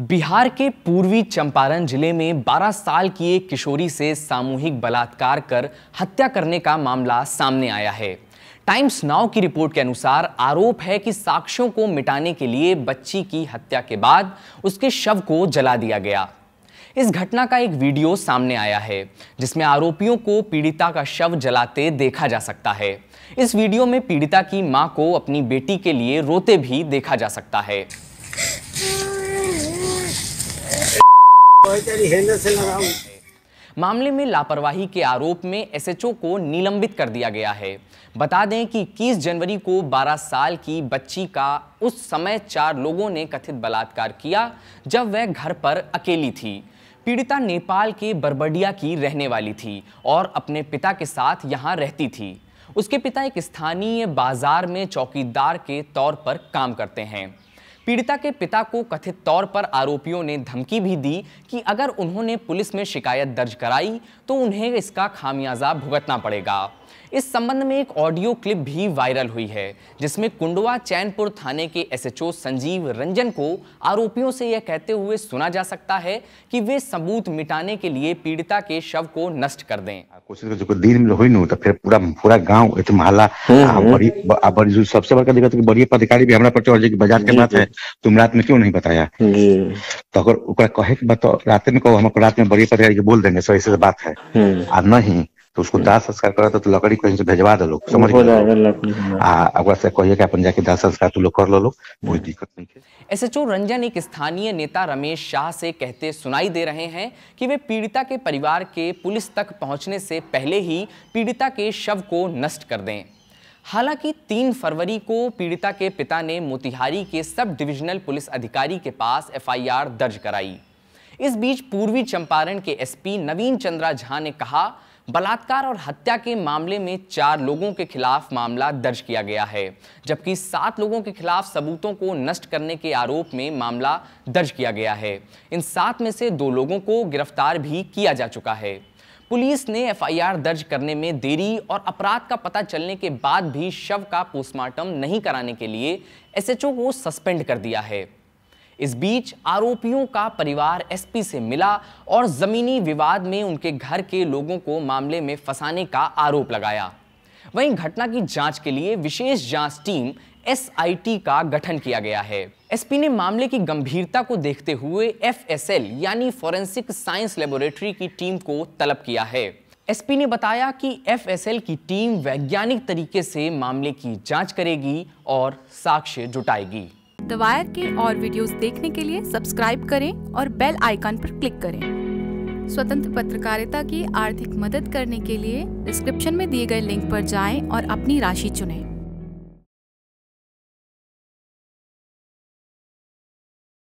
बिहार के पूर्वी चंपारण जिले में 12 साल की एक किशोरी से सामूहिक बलात्कार कर हत्या करने का मामला सामने आया है टाइम्स नाउ की रिपोर्ट के अनुसार आरोप है कि साक्ष्यों को मिटाने के लिए बच्ची की हत्या के बाद उसके शव को जला दिया गया इस घटना का एक वीडियो सामने आया है जिसमें आरोपियों को पीड़िता का शव जलाते देखा जा सकता है इस वीडियो में पीड़िता की मां को अपनी बेटी के लिए रोते भी देखा जा सकता है मामले में लापरवाही के आरोप में एसएचओ को निलंबित कर दिया गया है बता दें कि 21 जनवरी को 12 साल की बच्ची का उस समय चार लोगों ने कथित बलात्कार किया जब वह घर पर अकेली थी पीड़िता नेपाल के बरबडिया की रहने वाली थी और अपने पिता के साथ यहाँ रहती थी उसके पिता एक स्थानीय बाजार में चौकीदार के तौर पर काम करते हैं पीड़िता के पिता को कथित तौर पर आरोपियों ने धमकी भी दी कि अगर उन्होंने पुलिस में शिकायत दर्ज कराई तो उन्हें इसका खामियाजा भुगतना पड़ेगा इस संबंध में एक ऑडियो क्लिप भी वायरल हुई है जिसमें कुंडवा चैनपुर थाने के एसएचओ संजीव रंजन को आरोपियों से यह कहते हुए सुना जा सकता है कि वे सबूत मिटाने के लिए पीड़िता के शव को नष्ट कर दें कोशिश कर दिन में नहीं होता फिर पूरा पूरा गांव तो मोहल्ला हम्म, हम्म। सबसे बड़ा दिक्कत बड़ी पदाधिकारी भी हमारा पर बाजार के साथ है तुम रात में क्यों नहीं बताया तो अगर कहे की बताओ रात में कहो हम रात में बड़ी पत्रकार बोल देंगे सर ऐसे तो बात है हम्म। आ नहीं तो उसको हम्म। दाह संस्कार कर तो लकड़ी कहीं से भेजवा दे लोग समझ हाँ। से कहिए अपन जाके दाह संस्कार तो लोग कर लो लोग कोई हम्म। दिक्कत नहीं है एसएचओ रंजन एक स्थानीय नेता रमेश शाह से कहते सुनाई दे रहे हैं कि वे पीड़िता के परिवार के पुलिस तक पहुंचने से पहले ही पीड़िता के शव को नष्ट कर दें हालांकि 3 फरवरी को पीड़िता के पिता ने मोतिहारी के सब डिविजनल पुलिस अधिकारी के पास एफआईआर दर्ज कराई इस बीच पूर्वी चंपारण के एसपी नवीन चंद्रा झा ने कहा बलात्कार और हत्या के मामले में चार लोगों के खिलाफ मामला दर्ज किया गया है जबकि सात लोगों के खिलाफ सबूतों को नष्ट करने के आरोप में मामला दर्ज किया गया है इन सात में से दो लोगों को गिरफ्तार भी किया जा चुका है पुलिस ने एफआईआर दर्ज करने में देरी और अपराध का पता चलने के बाद भी शव का पोस्टमार्टम नहीं कराने के लिए एसएचओ को सस्पेंड कर दिया है इस बीच आरोपियों का परिवार एसपी से मिला और जमीनी विवाद में उनके घर के लोगों को मामले में फंसाने का आरोप लगाया वहीं घटना की जांच के लिए विशेष जांच टीम एसआईटी का गठन किया गया है एसपी ने मामले की गंभीरता को देखते हुए एफएसएल यानी फॉरेंसिक साइंस लेबोरेटरी की टीम को तलब किया है एसपी ने बताया कि एफएसएल की टीम वैज्ञानिक तरीके से मामले की जांच करेगी और साक्ष्य जुटाएगी दवायर के और वीडियोस देखने के लिए सब्सक्राइब करें और बेल आइकन पर क्लिक करें स्वतंत्र पत्रकारिता की आर्थिक मदद करने के लिए डिस्क्रिप्शन में दिए गए लिंक पर जाएं और अपनी राशि चुनें